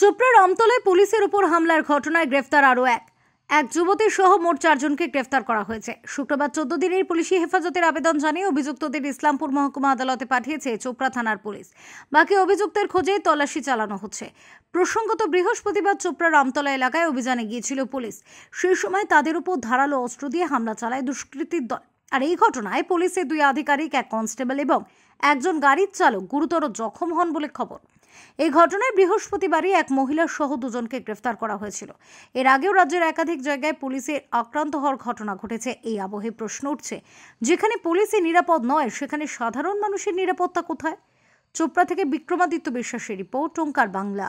চোপড়ার অমতলে পুলিশের উপর হামলার ঘটনায় গ্রেফতার আরও এক এক যুবতী সহ মোট চারজনকে গ্রেফতার করা হয়েছে শুক্রবার চোদ্দ দিনের পুলিশি হেফাজতের আবেদন জানিয়ে অভিযুক্তদের ইসলামপুর মহকুমা আদালতে পাঠিয়েছে চোপড়া থানার পুলিশ বাকি অভিযুক্তের খোঁজে তল্লাশি চালানো হচ্ছে প্রসঙ্গত বৃহস্পতিবার চোপড়ার আমতলা এলাকায় অভিযানে গিয়েছিল পুলিশ সেই সময় তাদের উপর ধারালো অস্ত্র দিয়ে হামলা চালায় দুষ্কৃতীর দল আর এই ঘটনায় পুলিশের দুই আধিকারিক এক কনস্টেবল এবং একজন গাড়ির চালক গুরুতর জখম হন বলে খবর এই ঘটনায় বৃহস্পতিবারই এক মহিলা সহ দুজনকে গ্রেফতার করা হয়েছিল এর আগেও রাজ্যের একাধিক জায়গায় পুলিশের আক্রান্ত হওয়ার ঘটনা ঘটেছে এই আবহে প্রশ্ন উঠছে যেখানে পুলিশে নিরাপদ নয় সেখানে সাধারণ মানুষের নিরাপত্তা কোথায় চোপড়া থেকে বিক্রমাদিত্য বিশ্বাসের রিপোর্ট ওঙ্কার বাংলা